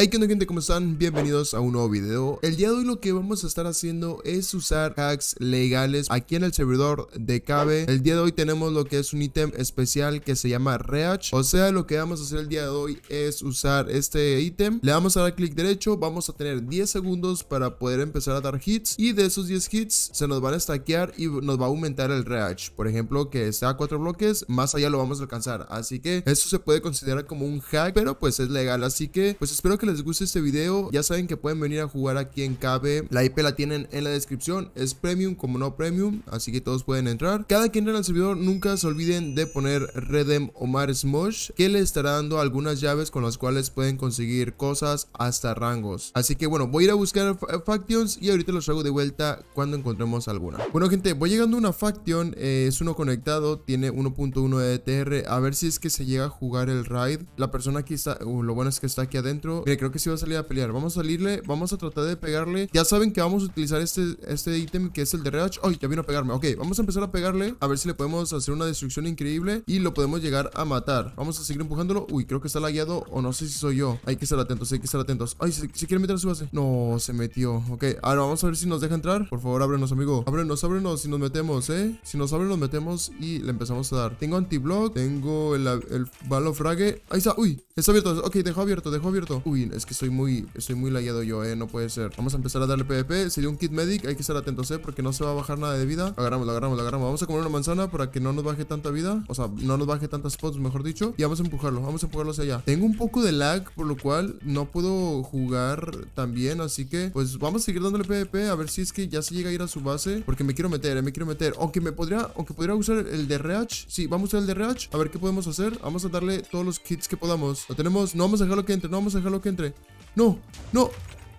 Hey, ¿qué onda gente? ¿Cómo están? Bienvenidos a un nuevo video. El día de hoy lo que vamos a estar haciendo es usar hacks legales aquí en el servidor de KB. El día de hoy tenemos lo que es un ítem especial que se llama Reach. O sea, lo que vamos a hacer el día de hoy es usar este ítem. Le vamos a dar clic derecho, vamos a tener 10 segundos para poder empezar a dar hits. Y de esos 10 hits se nos van a stackear y nos va a aumentar el Reach. Por ejemplo, que sea 4 bloques, más allá lo vamos a alcanzar. Así que eso se puede considerar como un hack, pero pues es legal. Así que pues espero que les guste este video. Ya saben que pueden venir a jugar aquí en KB. La IP la tienen en la descripción. Es premium como no premium. Así que todos pueden entrar. Cada quien en al servidor nunca se olviden de poner Redem Omar Smosh. Que le estará dando algunas llaves con las cuales pueden conseguir cosas hasta rangos. Así que bueno, voy a ir a buscar eh, factions y ahorita los traigo de vuelta cuando encontremos alguna. Bueno gente, voy llegando a una faction. Eh, es uno conectado. Tiene 1.1 de A ver si es que se llega a jugar el raid. La persona aquí está... lo bueno es que está aquí adentro. miren creo que sí va a salir a pelear. Vamos a salirle, vamos a tratar de pegarle. Ya saben que vamos a utilizar este, este ítem que es el de Reach. ¡Ay, ya vino a pegarme! Ok, vamos a empezar a pegarle. A ver si le podemos hacer una destrucción increíble y lo podemos llegar a matar. Vamos a seguir empujándolo. Uy, creo que está lagueado o no sé si soy yo. Hay que estar atentos, hay que estar atentos. ¡Ay, se, quiere meter a su base! No, se metió. Ok, ahora vamos a ver si nos deja entrar. Por favor, ábrenos, amigo. Ábrenos, ábrenos si nos metemos, ¿eh? Si nos abren, nos metemos y le empezamos a dar. Tengo anti-block, tengo el, el Ahí está, uy, está abierto. Ok, dejó abierto, dejó abierto. Uy, es que estoy muy, estoy muy layado yo, eh, no puede ser Vamos a empezar a darle PvP, se dio un kit medic, hay que estar atentos, eh, porque no se va a bajar nada de vida agarramos, lo agarramos, agarramos Vamos a comer una manzana para que no nos baje tanta vida O sea, no nos baje tantas spots, mejor dicho Y vamos a empujarlo, vamos a empujarlo hacia allá Tengo un poco de lag, por lo cual no puedo jugar También, así que pues vamos a seguir dándole PvP, a ver si es que ya se llega a ir a su base, porque me quiero meter, eh, me quiero meter Aunque me podría, aunque podría usar el de Reach Sí, vamos a usar el de Reach, a ver qué podemos hacer Vamos a darle todos los kits que podamos Lo tenemos, no vamos a dejarlo que entre, no vamos a dejarlo que entre. No, no,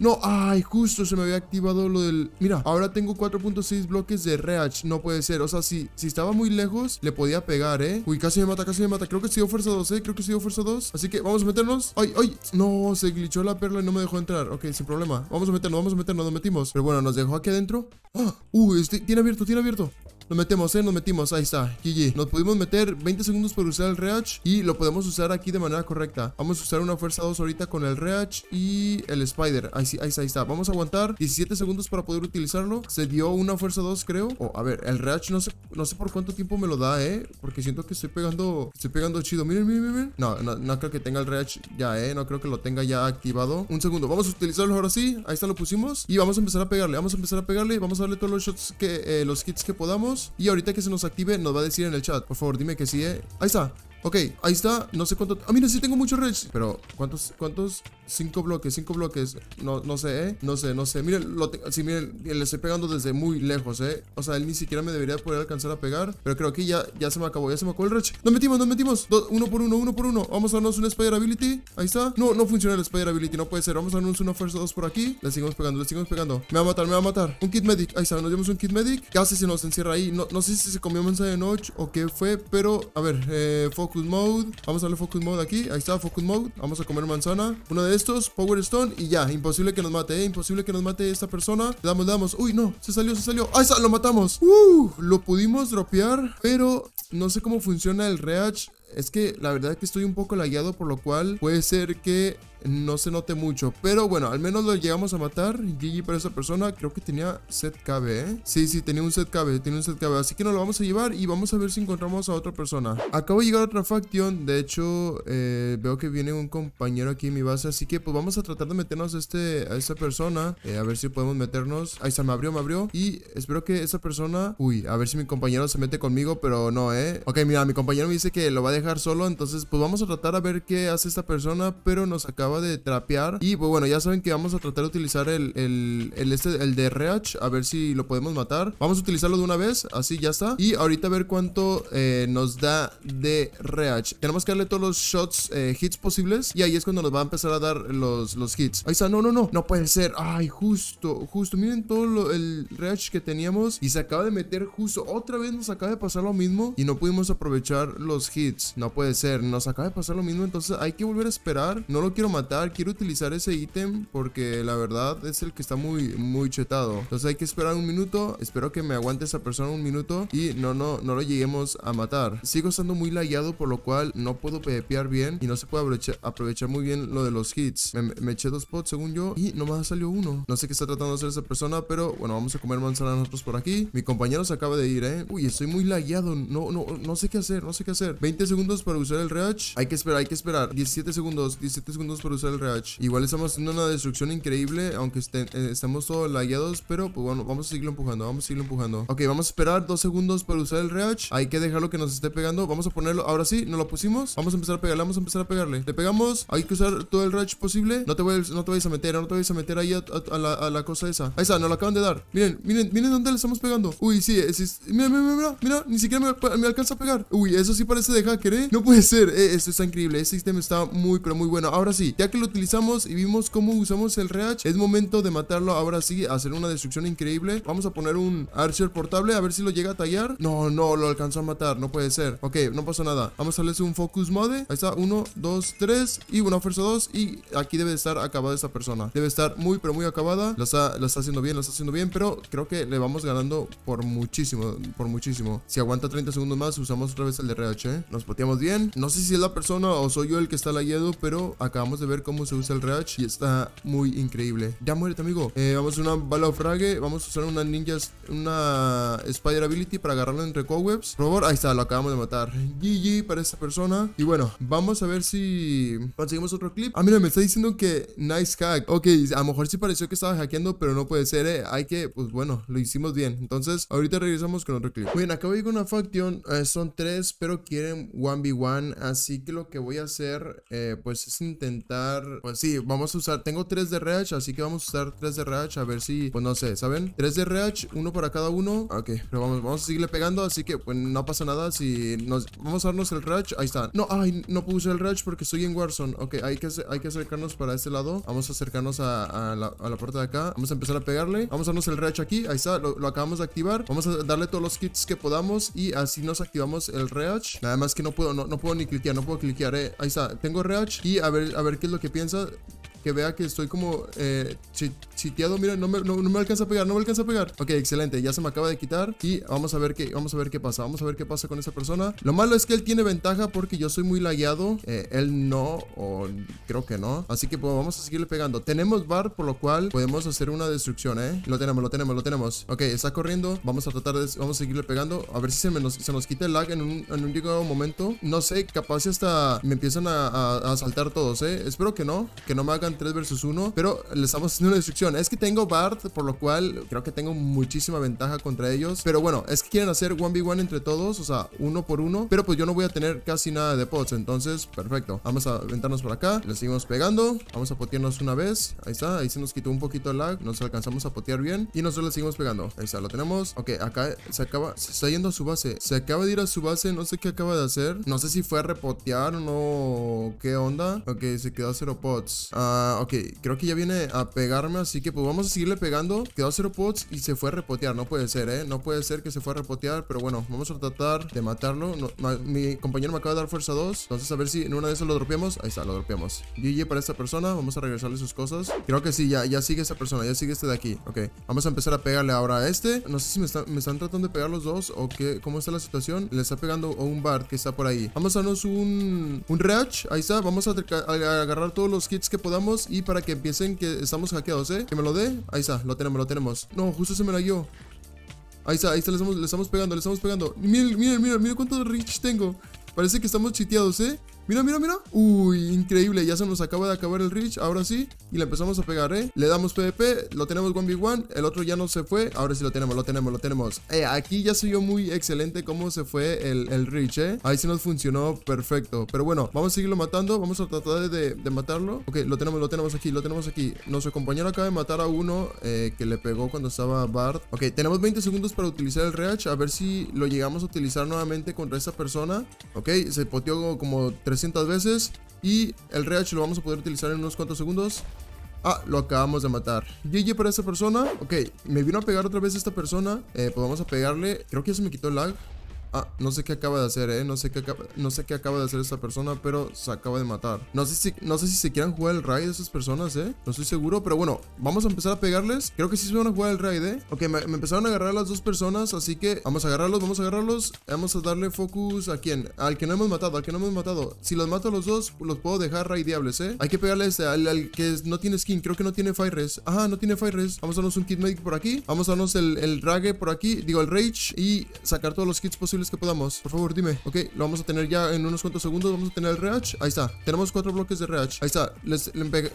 no, ay, justo se me había activado lo del... Mira, ahora tengo 4.6 bloques de reach, no puede ser O sea, si, si estaba muy lejos, le podía pegar, ¿eh? Uy, casi me mata, casi me mata Creo que se dio fuerza 2, ¿eh? Creo que se sido fuerza 2 Así que vamos a meternos Ay, ay, no, se glitchó la perla y no me dejó entrar Ok, sin problema Vamos a meternos, vamos a meternos, nos metimos Pero bueno, nos dejó aquí adentro ¡Ah! Uh, este, tiene abierto, tiene abierto nos metemos, eh, nos metimos, ahí está, Gigi. Nos pudimos meter 20 segundos por usar el Reach Y lo podemos usar aquí de manera correcta Vamos a usar una fuerza 2 ahorita con el Reach Y el Spider, ahí, sí, ahí, está, Vamos a aguantar 17 segundos para poder utilizarlo Se dio una fuerza 2 creo O oh, a ver, el Reach no sé, no sé por cuánto tiempo me lo da, eh Porque siento que estoy pegando Estoy pegando chido, miren, miren, miren No, no, creo que tenga el Reach ya, eh No creo que lo tenga ya activado Un segundo, vamos a utilizarlo ahora sí Ahí está, lo pusimos Y vamos a empezar a pegarle, vamos a empezar a pegarle Vamos a darle todos los shots que, eh, los hits que podamos y ahorita que se nos active, nos va a decir en el chat. Por favor, dime que sí. Eh. Ahí está. Ok, ahí está. No sé cuánto... Ah, mira, sí tengo mucho rage. Pero, ¿cuántos? ¿Cuántos? Cinco bloques, cinco bloques. No, no sé, ¿eh? No sé, no sé. Miren, lo tengo... sí, miren, le estoy pegando desde muy lejos, ¿eh? O sea, él ni siquiera me debería poder alcanzar a pegar. Pero creo que ya, ya se me acabó, ya se me acabó el rage. Nos metimos, nos metimos. uno por uno, uno por uno. Vamos a darnos un Spider Ability. Ahí está. No, no funciona el Spider Ability, no puede ser. Vamos a darnos una Fuerza 2 por aquí. Le seguimos pegando, le seguimos pegando. Me va a matar, me va a matar. Un Kit Medic. Ahí está, nos dimos un Kit Medic. Casi se nos encierra ahí. No, no sé si se comió mensaje de noche o qué fue, pero... A ver, eh, foco Focus Mode. Vamos a darle Focus Mode aquí. Ahí está, Focus Mode. Vamos a comer manzana. Uno de estos, Power Stone. Y ya, imposible que nos mate, eh. Imposible que nos mate esta persona. Le damos, le damos. Uy, no, se salió, se salió. Ahí está, lo matamos. Uh, lo pudimos dropear, pero no sé cómo funciona el Reach es que la verdad es que estoy un poco lagueado, por lo cual puede ser que no se note mucho. Pero bueno, al menos lo llegamos a matar. GG para esa persona. Creo que tenía set KB, ¿eh? Sí, sí, tenía un set KB, tenía un set KB. Así que nos lo vamos a llevar y vamos a ver si encontramos a otra persona. Acabo de llegar a otra facción De hecho, eh, veo que viene un compañero aquí en mi base. Así que pues vamos a tratar de meternos a, este, a esa persona. Eh, a ver si podemos meternos. Ahí está, me abrió, me abrió. Y espero que esa persona... Uy, a ver si mi compañero se mete conmigo, pero no, ¿eh? Ok, mira, mi compañero me dice que lo va a solo, entonces pues vamos a tratar a ver qué hace esta persona, pero nos acaba de trapear. Y pues bueno, ya saben que vamos a tratar de utilizar el, el, el este, el de Reach, a ver si lo podemos matar. Vamos a utilizarlo de una vez, así ya está. Y ahorita a ver cuánto eh, nos da de Reach. Tenemos que darle todos los shots, eh, hits posibles, y ahí es cuando nos va a empezar a dar los, los hits. Ahí está, no, no, no, no puede ser. Ay, justo, justo, miren todo el Reach que teníamos y se acaba de meter justo. Otra vez nos acaba de pasar lo mismo y no pudimos aprovechar los hits. No puede ser, nos acaba de pasar lo mismo, entonces hay que volver a esperar. No lo quiero matar, quiero utilizar ese ítem porque la verdad es el que está muy, muy chetado. Entonces hay que esperar un minuto, espero que me aguante esa persona un minuto y no, no, no lo lleguemos a matar. Sigo estando muy laggeado por lo cual no puedo pepear bien y no se puede aprovechar, muy bien lo de los hits. Me, eché dos pots según yo y nomás salió uno. No sé qué está tratando de hacer esa persona, pero bueno, vamos a comer manzana nosotros por aquí. Mi compañero se acaba de ir, ¿eh? Uy, estoy muy laggeado no, no, no sé qué hacer, no sé qué hacer. 20 segundos segundos para usar el reach. Hay que esperar, hay que esperar. 17 segundos, 17 segundos para usar el reach. Igual estamos haciendo una destrucción increíble, aunque estén, eh, todos lagueados, pero pues bueno, vamos a seguirlo empujando, vamos a seguirlo empujando. Ok, vamos a esperar dos segundos para usar el reach. Hay que dejarlo que nos esté pegando. Vamos a ponerlo, ahora sí, nos lo pusimos. Vamos a empezar a pegarle, vamos a empezar a pegarle. Le pegamos, hay que usar todo el reach posible. No te vayas, no te vayas a meter, no te vayas a meter ahí a, la, cosa esa. Ahí está, nos lo acaban de dar. Miren, miren, miren dónde le estamos pegando. Uy, sí, es, mira, mira, mira, mira, ni siquiera me, alcanza a pegar. Uy, eso sí parece de hack no puede ser. Eh, esto está increíble. Este sistema está muy, pero muy bueno. Ahora sí, ya que lo utilizamos y vimos cómo usamos el reach, es momento de matarlo. Ahora sí, hacer una destrucción increíble. Vamos a poner un Archer portable. A ver si lo llega a tallar. No, no, lo alcanzó a matar. No puede ser. Ok, no pasó nada. Vamos a darles un Focus Mode. Ahí está. Uno, dos, tres. Y una Fuerza 2. Y aquí debe estar acabada Esa persona. Debe estar muy, pero muy acabada. La está, haciendo bien, la está haciendo bien. Pero creo que le vamos ganando por muchísimo. Por muchísimo. Si aguanta 30 segundos más, usamos otra vez el de RH. ¿eh? Nos bien. No sé si es la persona o soy yo el que está lagueado, pero acabamos de ver cómo se usa el Reach y está muy increíble. Ya muérete, amigo. Eh, vamos a una bala frague. Vamos a usar una ninja, una Spider Ability para agarrarlo entre co-webs Por favor, ahí está, lo acabamos de matar. GG para esa persona. Y bueno, vamos a ver si conseguimos otro clip. Ah, mira, me está diciendo que nice hack. Ok, a lo mejor sí pareció que estaba hackeando, pero no puede ser, eh. Hay que, pues bueno, lo hicimos bien. Entonces, ahorita regresamos con otro clip. Muy bien, acabo de ir con una faction. Eh, son tres, pero quieren 1v1, así que lo que voy a hacer eh, pues es intentar, pues sí, vamos a usar, tengo 3 de reach, así que vamos a usar 3 de reach, a ver si, pues no sé, ¿saben? 3 de reach, uno para cada uno, ok, pero vamos, vamos a seguirle pegando, así que pues no pasa nada, si nos, vamos a darnos el reach, ahí está, no, ay, no puedo usar el reach porque estoy en Warzone, ok, hay que, hay que acercarnos para este lado, vamos a acercarnos a, la, puerta de acá, vamos a empezar a pegarle, vamos a darnos el reach aquí, ahí está, lo, lo acabamos de activar, vamos a darle todos los kits que podamos y así nos activamos el reach, nada más que no no, puedo ni cliquear, no puedo cliquear, eh. Ahí está, tengo Reach y a ver, a ver qué es lo que piensa que vea que estoy como eh, chiteado. Mira, no me, alcanza a pegar, no me alcanza a pegar. Ok, excelente, ya se me acaba de quitar y vamos a ver qué, vamos a ver qué pasa. Vamos a ver qué pasa con esa persona. Lo malo es que él tiene ventaja porque yo soy muy lagueado. Eh, él no, o creo que no. Así que pues, vamos a seguirle pegando. Tenemos bar, por lo cual podemos hacer una destrucción, ¿eh? Lo tenemos, lo tenemos, lo tenemos. Ok, está corriendo. Vamos a tratar de, vamos a seguirle pegando. A ver si se, nos, se nos quita el lag en un, en un momento. No sé, capaz hasta me empiezan a, a, a saltar todos, ¿eh? Espero que no, que no me hagan 3 versus 1, pero le estamos haciendo una destrucción. Es que tengo Bard, por lo cual creo que tengo muchísima ventaja contra ellos. Pero bueno, es que quieren hacer 1v1 entre todos, o sea, uno por uno. Pero pues yo no voy a tener casi nada de pots, entonces, perfecto. Vamos a aventarnos por acá, le seguimos pegando. Vamos a potearnos una vez. Ahí está, ahí se nos quitó un poquito el lag, nos alcanzamos a potear bien. Y nosotros le seguimos pegando. Ahí está, lo tenemos. Ok, acá se acaba, se está yendo a su base. Se acaba de ir a su base, no sé qué acaba de hacer. No sé si fue a repotear o no, qué onda. Ok, se quedó a 0 pots. Ah. Ah, ok, creo que ya viene a pegarme, así que pues vamos a seguirle pegando. Quedó cero pots y se fue a repotear, no puede ser, ¿eh? No puede ser que se fue a repotear, pero bueno, vamos a tratar de matarlo. mi compañero me acaba de dar fuerza 2, entonces a ver si en una de esas lo dropeamos. Ahí está, lo dropeamos. GG para esta persona, vamos a regresarle sus cosas. Creo que sí, ya, ya sigue esa persona, ya sigue este de aquí. Ok, vamos a empezar a pegarle ahora a este. No sé si me, están tratando de pegar los dos o qué, cómo está la situación. Le está pegando a un bard que está por ahí. Vamos a darnos un, un Reach, ahí está. Vamos a agarrar todos los kits que podamos y para que empiecen que estamos hackeados, ¿eh? Que me lo dé. Ahí está, lo tenemos, lo tenemos. No, justo se me la dio. Ahí está, ahí está, le estamos, le estamos pegando, le estamos pegando. Miren, miren, miren, miren cuánto reach tengo. Parece que estamos chiteados, ¿eh? Mira, mira, mira. Uy, increíble. Ya se nos acaba de acabar el reach. Ahora sí. Y le empezamos a pegar, ¿eh? Le damos PvP. Lo tenemos 1v1. El otro ya no se fue. Ahora sí lo tenemos, lo tenemos, lo tenemos. Eh, aquí ya se vio muy excelente cómo se fue el, el reach, ¿eh? Ahí sí nos funcionó perfecto. Pero bueno, vamos a seguirlo matando. Vamos a tratar de, matarlo. Ok, lo tenemos, lo tenemos aquí, lo tenemos aquí. Nuestro compañero acaba de matar a uno eh, que le pegó cuando estaba Bart. Ok, tenemos 20 segundos para utilizar el reach. A ver si lo llegamos a utilizar nuevamente contra esa persona. Ok, se poteó como 3 300 veces y el reach lo vamos a poder utilizar en unos cuantos segundos. Ah, lo acabamos de matar. GG para esta persona. Ok, me vino a pegar otra vez esta persona. Eh, pues vamos a pegarle. Creo que ya se me quitó el lag. Ah, no sé qué acaba de hacer, eh. No sé qué acaba, no sé qué acaba de hacer esa persona, pero se acaba de matar. No sé si, no sé si se quieran jugar el raid esas personas, eh. No estoy seguro, pero bueno, vamos a empezar a pegarles. Creo que sí se van a jugar el raid, eh. Ok, me, empezaron a agarrar las dos personas, así que vamos a agarrarlos, vamos a agarrarlos. Vamos a darle focus a quién. Al que no hemos matado, al que no hemos matado. Si los mato a los dos, los puedo dejar raidables, eh. Hay que pegarle este, al, que no tiene skin. Creo que no tiene fire res. Ajá, no tiene fire res. Vamos a darnos un kit medic por aquí. Vamos a darnos el, el rage por aquí. Digo, el rage. Y sacar todos los kits posibles que podamos. Por favor, dime. Ok, lo vamos a tener ya en unos cuantos segundos. Vamos a tener el reach. Ahí está. Tenemos cuatro bloques de reach. Ahí está. le,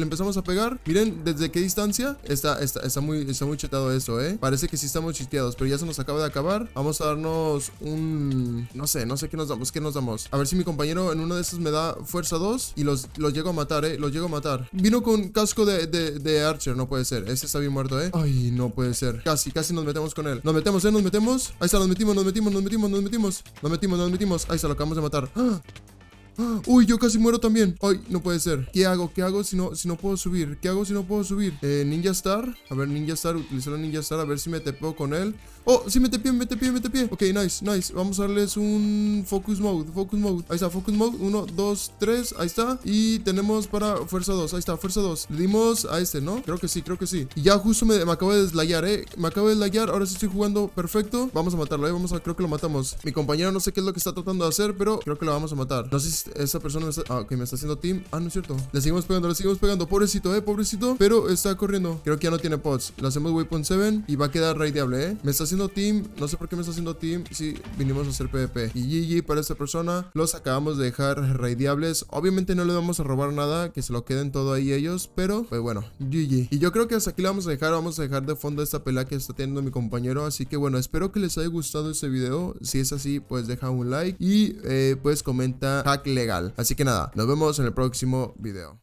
empezamos a pegar. Miren desde qué distancia. Está, está, está, muy, está muy chetado eso, ¿eh? Parece que sí estamos chisteados, pero ya se nos acaba de acabar. Vamos a darnos un... No sé, no sé qué nos damos. ¿Qué nos damos? A ver si mi compañero en uno de esos me da fuerza 2 y los, los llego a matar, ¿eh? Los llego a matar. Vino con casco de, de, de Archer. No puede ser. ese está bien muerto, ¿eh? Ay, no puede ser. Casi, casi nos metemos con él. Nos metemos, ¿eh? Nos metemos. Ahí está, nos metimos, nos metimos, nos metimos, nos metimos metimos, nos metimos, nos metimos. Ahí se lo acabamos de matar. ¡Ah! Uy, yo casi muero también. Ay, no puede ser. ¿Qué hago? ¿Qué hago si no, si no puedo subir? ¿Qué hago si no puedo subir? Eh, Ninja Star. A ver, Ninja Star. utilizo la Ninja Star. A ver si me tepeo con él. Oh, sí, me pie, me pie, mete pie. Ok, nice, nice. Vamos a darles un Focus Mode. Focus Mode. Ahí está, Focus Mode. Uno, dos, tres. Ahí está. Y tenemos para Fuerza 2. Ahí está, Fuerza 2. Le dimos a este, ¿no? Creo que sí, creo que sí. Y ya justo me, me acabo de deslayar, ¿eh? Me acabo de deslayar. Ahora sí estoy jugando perfecto. Vamos a matarlo, ¿eh? Vamos a... Creo que lo matamos. Mi compañero no sé qué es lo que está tratando de hacer, pero creo que lo vamos a matar. No sé si esa persona me está, ah, me está haciendo team. Ah, no es cierto. Le seguimos pegando, le seguimos pegando. Pobrecito, eh, pobrecito. Pero está corriendo. Creo que ya no tiene pods. Le hacemos Waypoint 7 y va a quedar raideable, eh. Me está haciendo team. No sé por qué me está haciendo team. Si vinimos a hacer PvP. Y GG para esta persona. Los acabamos de dejar raideables. Obviamente no le vamos a robar nada. Que se lo queden todo ahí ellos. Pero, pues bueno, GG. Y yo creo que hasta aquí la vamos a dejar. Vamos a dejar de fondo esta pelea que está teniendo mi compañero. Así que bueno, espero que les haya gustado este video. Si es así, pues deja un like. Y eh, pues comenta ilegal. Así que nada, nos vemos en el próximo video.